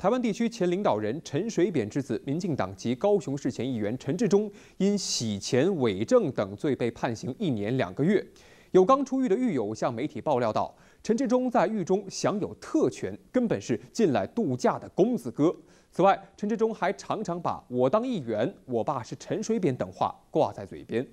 台湾地区前领导人陈水扁之子、民进党籍高雄市前议员陈志忠，因洗钱、伪证等罪被判刑一年两个月。有刚出狱的狱友向媒体爆料道：“陈志忠在狱中享有特权，根本是进来度假的公子哥。”此外，陈志忠还常常把我当议员，我爸是陈水扁等话挂在嘴边。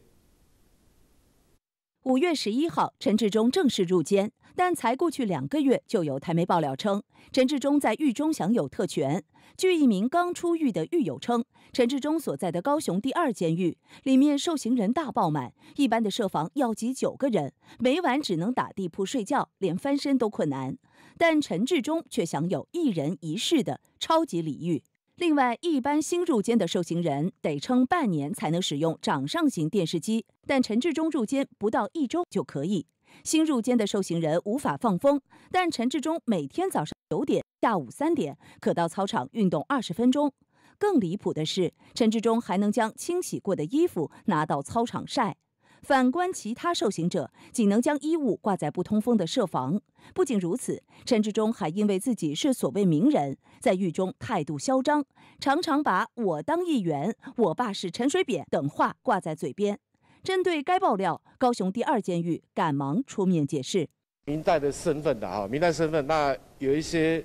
五月十一号，陈志忠正式入监，但才过去两个月，就有台媒爆料称，陈志忠在狱中享有特权。据一名刚出狱的狱友称，陈志忠所在的高雄第二监狱里面受刑人大爆满，一般的设防要挤九个人，每晚只能打地铺睡觉，连翻身都困难。但陈志忠却享有一人一室的超级礼遇。另外，一般新入监的受刑人得撑半年才能使用掌上型电视机，但陈志忠入监不到一周就可以。新入监的受刑人无法放风，但陈志忠每天早上九点、下午三点可到操场运动二十分钟。更离谱的是，陈志忠还能将清洗过的衣服拿到操场晒。反观其他受刑者，仅能将衣物挂在不通风的设防。不仅如此，陈志忠还因为自己是所谓名人，在狱中态度嚣张，常常把我当议员，我爸是陈水扁等话挂在嘴边。针对该爆料，高雄第二监狱赶忙出面解释：明代的身份的哈，明代身份那有一些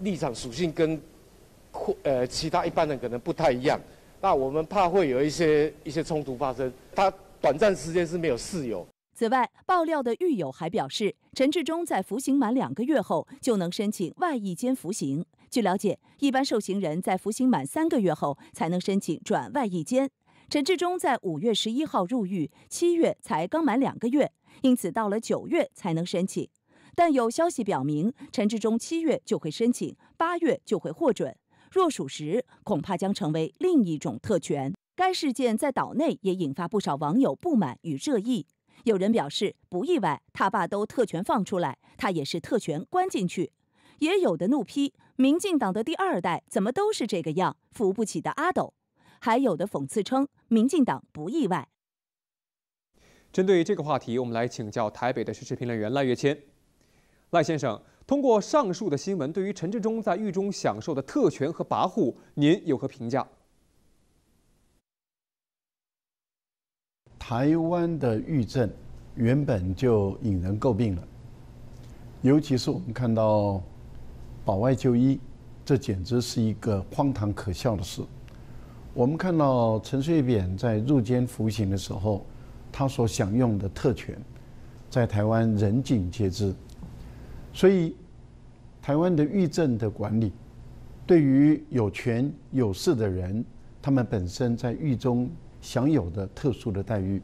立场属性跟或呃其他一般人可能不太一样，那我们怕会有一些一些冲突发生。他。短暂时间是没有室友。此外，爆料的狱友还表示，陈志忠在服刑满两个月后就能申请外役监服刑。据了解，一般受刑人在服刑满三个月后才能申请转外役监。陈志忠在五月十一号入狱，七月才刚满两个月，因此到了九月才能申请。但有消息表明，陈志忠七月就会申请，八月就会获准。若属实，恐怕将成为另一种特权。该事件在岛内也引发不少网友不满与热议，有人表示不意外，他爸都特权放出来，他也是特权关进去；也有的怒批民进党的第二代怎么都是这个样，扶不起的阿斗；还有的讽刺称民进党不意外。针对这个话题，我们来请教台北的时事评论员赖岳谦。赖先生，通过上述的新闻，对于陈志忠在狱中享受的特权和跋扈，您有何评价？台湾的狱政原本就引人诟病了，尤其是我们看到保外就医，这简直是一个荒唐可笑的事。我们看到陈水扁在入监服刑的时候，他所享用的特权，在台湾人尽皆知。所以，台湾的预政的管理，对于有权有势的人，他们本身在狱中。享有的特殊的待遇，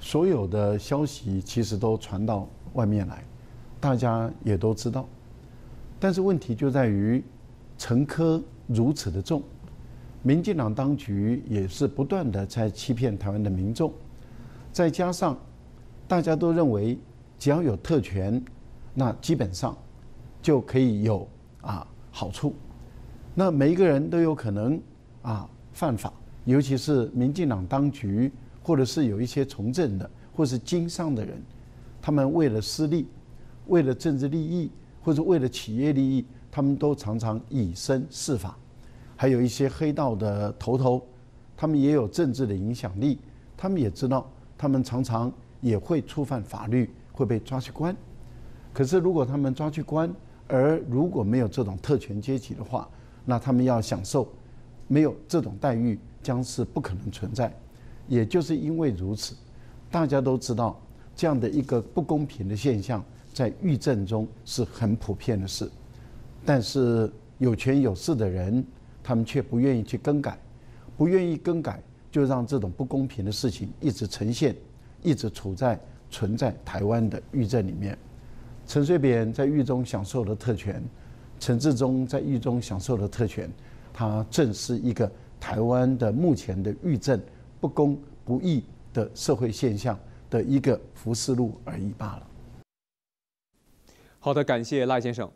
所有的消息其实都传到外面来，大家也都知道。但是问题就在于，陈科如此的重，民进党当局也是不断的在欺骗台湾的民众。再加上大家都认为，只要有特权，那基本上就可以有啊好处。那每一个人都有可能啊犯法。尤其是民进党当局，或者是有一些从政的，或是经商的人，他们为了私利，为了政治利益，或者为了企业利益，他们都常常以身试法。还有一些黑道的头头，他们也有政治的影响力，他们也知道，他们常常也会触犯法律，会被抓去关。可是，如果他们抓去关，而如果没有这种特权阶级的话，那他们要享受没有这种待遇。将是不可能存在，也就是因为如此，大家都知道这样的一个不公平的现象在狱政中是很普遍的事。但是有权有势的人，他们却不愿意去更改，不愿意更改，就让这种不公平的事情一直呈现，一直处在存在台湾的狱政里面。陈水扁在狱中享受了特权，陈志忠在狱中享受了特权，他正是一个。台湾的目前的遇政不公不义的社会现象的一个浮世录而已罢了。好的，感谢赖先生。